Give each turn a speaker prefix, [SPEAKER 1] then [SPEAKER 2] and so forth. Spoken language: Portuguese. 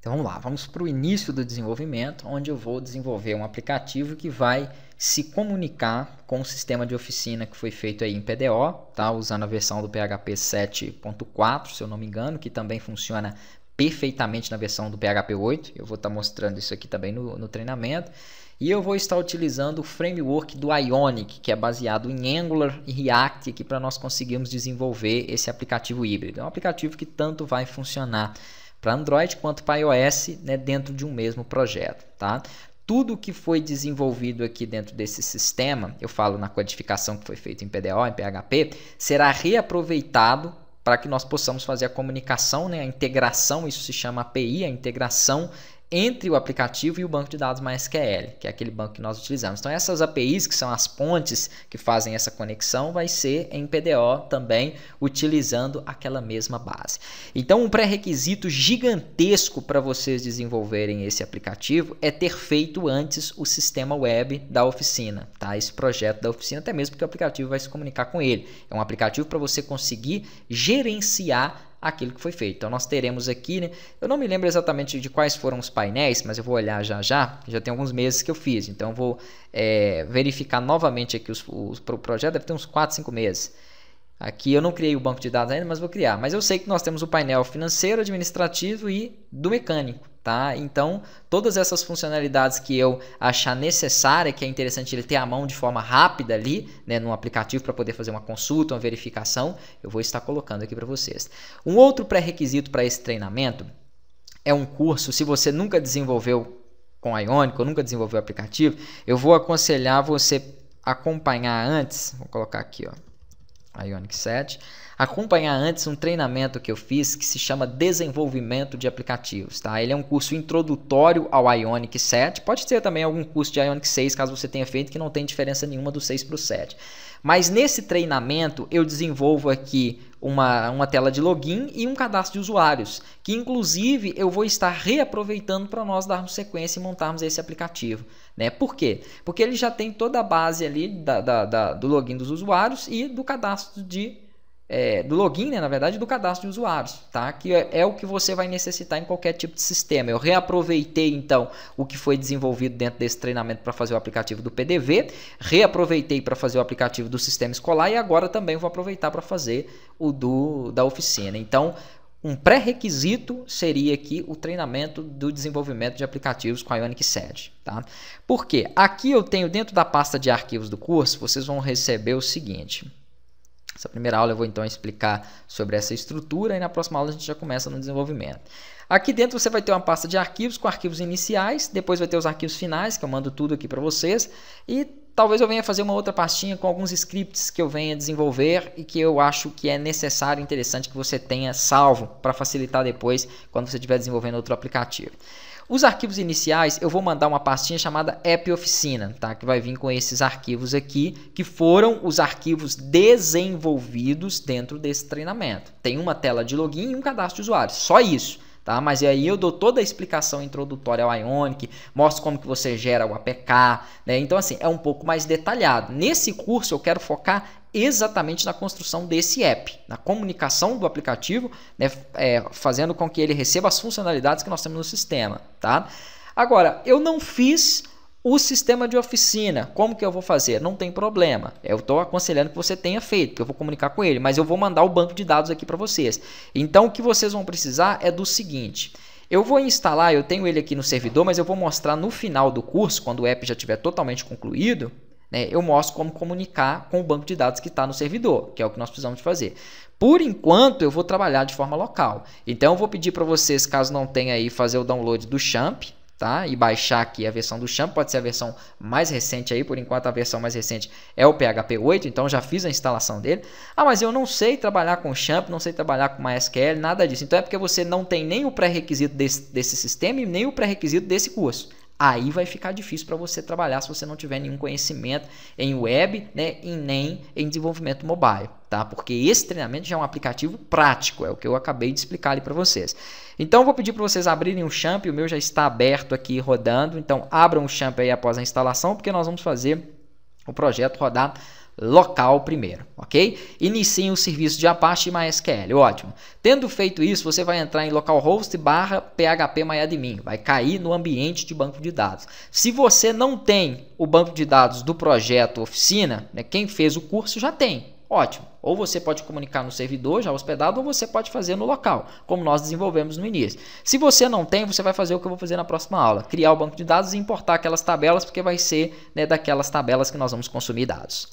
[SPEAKER 1] Então vamos lá, vamos para o início do desenvolvimento, onde eu vou desenvolver um aplicativo que vai se comunicar com o sistema de oficina que foi feito aí em PDO, tá? usando a versão do PHP 7.4, se eu não me engano, que também funciona perfeitamente na versão do PHP 8. Eu vou estar tá mostrando isso aqui também no, no treinamento. E eu vou estar utilizando o framework do Ionic, que é baseado em Angular e React, aqui para nós conseguirmos desenvolver esse aplicativo híbrido. É um aplicativo que tanto vai funcionar para Android quanto para iOS né, dentro de um mesmo projeto. Tá? Tudo que foi desenvolvido aqui dentro desse sistema, eu falo na codificação que foi feita em PDO, em PHP, será reaproveitado para que nós possamos fazer a comunicação, né, a integração, isso se chama API, a integração entre o aplicativo e o banco de dados MySQL, que é aquele banco que nós utilizamos. Então, essas APIs, que são as pontes que fazem essa conexão, vai ser em PDO também, utilizando aquela mesma base. Então, um pré-requisito gigantesco para vocês desenvolverem esse aplicativo é ter feito antes o sistema web da oficina, tá? esse projeto da oficina, até mesmo porque o aplicativo vai se comunicar com ele. É um aplicativo para você conseguir gerenciar aquilo que foi feito. Então nós teremos aqui, né, eu não me lembro exatamente de quais foram os painéis, mas eu vou olhar já já, já tem alguns meses que eu fiz, então eu vou é, verificar novamente aqui os, os, o projeto, deve ter uns 4, 5 meses. Aqui eu não criei o banco de dados ainda, mas vou criar. Mas eu sei que nós temos o painel financeiro, administrativo e do mecânico. Tá? Então, todas essas funcionalidades que eu achar necessária, que é interessante ele ter a mão de forma rápida ali, né, num aplicativo para poder fazer uma consulta, uma verificação, eu vou estar colocando aqui para vocês. Um outro pré-requisito para esse treinamento é um curso, se você nunca desenvolveu com Ionic ou nunca desenvolveu aplicativo, eu vou aconselhar você acompanhar antes, vou colocar aqui, ó Ionic 7, acompanhar antes um treinamento que eu fiz que se chama Desenvolvimento de Aplicativos. Tá? Ele é um curso introdutório ao Ionic 7, pode ter também algum curso de Ionic 6, caso você tenha feito, que não tem diferença nenhuma do 6 para o 7. Mas nesse treinamento eu desenvolvo aqui uma, uma tela de login e um cadastro de usuários, que inclusive eu vou estar reaproveitando para nós darmos sequência e montarmos esse aplicativo. Né? Por quê? Porque ele já tem toda a base ali da, da, da do login dos usuários e do cadastro de é, do login, né, na verdade, do cadastro de usuários, tá? Que é, é, o que você vai necessitar em qualquer tipo de sistema. Eu reaproveitei então o que foi desenvolvido dentro desse treinamento para fazer o aplicativo do PDV, reaproveitei para fazer o aplicativo do sistema escolar e agora também vou aproveitar para fazer o do da oficina. Então, um pré-requisito seria aqui o treinamento do desenvolvimento de aplicativos com a Ionic 7. Tá? Por quê? Aqui eu tenho dentro da pasta de arquivos do curso, vocês vão receber o seguinte. Essa primeira aula eu vou então explicar sobre essa estrutura e na próxima aula a gente já começa no desenvolvimento. Aqui dentro você vai ter uma pasta de arquivos com arquivos iniciais, depois vai ter os arquivos finais, que eu mando tudo aqui para vocês, e talvez eu venha fazer uma outra pastinha com alguns scripts que eu venha desenvolver e que eu acho que é necessário, e interessante que você tenha salvo para facilitar depois quando você estiver desenvolvendo outro aplicativo. Os arquivos iniciais, eu vou mandar uma pastinha chamada App Oficina, tá? Que vai vir com esses arquivos aqui, que foram os arquivos desenvolvidos dentro desse treinamento. Tem uma tela de login e um cadastro de usuário, só isso tá? Mas aí eu dou toda a explicação introdutória ao Ionic, mostro como que você gera o APK, né? Então assim, é um pouco mais detalhado. Nesse curso eu quero focar exatamente na construção desse app, na comunicação do aplicativo, né? é, fazendo com que ele receba as funcionalidades que nós temos no sistema, tá? Agora, eu não fiz o sistema de oficina, como que eu vou fazer? Não tem problema. Eu estou aconselhando que você tenha feito, porque eu vou comunicar com ele, mas eu vou mandar o banco de dados aqui para vocês. Então, o que vocês vão precisar é do seguinte. Eu vou instalar, eu tenho ele aqui no servidor, mas eu vou mostrar no final do curso, quando o app já estiver totalmente concluído, né, eu mostro como comunicar com o banco de dados que está no servidor, que é o que nós precisamos fazer. Por enquanto, eu vou trabalhar de forma local. Então, eu vou pedir para vocês, caso não tenha aí, fazer o download do Champ, tá? E baixar aqui a versão do Xampp, pode ser a versão mais recente aí, por enquanto a versão mais recente é o PHP 8, então já fiz a instalação dele. Ah, mas eu não sei trabalhar com Xampp, não sei trabalhar com MySQL, nada disso. Então é porque você não tem nem o pré-requisito desse, desse sistema e nem o pré-requisito desse curso. Aí vai ficar difícil para você trabalhar se você não tiver nenhum conhecimento em web, né, e nem em desenvolvimento mobile tá? Porque esse treinamento já é um aplicativo prático, é o que eu acabei de explicar ali para vocês. Então, vou pedir para vocês abrirem o Champ, o meu já está aberto aqui rodando, então abram o Champ aí após a instalação, porque nós vamos fazer o projeto rodar local primeiro, ok? Iniciem o serviço de Apache MySQL, ótimo. Tendo feito isso, você vai entrar em localhost barra phpMyAdmin, vai cair no ambiente de banco de dados. Se você não tem o banco de dados do projeto oficina, né, quem fez o curso já tem, Ótimo. Ou você pode comunicar no servidor já hospedado, ou você pode fazer no local, como nós desenvolvemos no início. Se você não tem, você vai fazer o que eu vou fazer na próxima aula: criar o banco de dados e importar aquelas tabelas, porque vai ser né, daquelas tabelas que nós vamos consumir dados.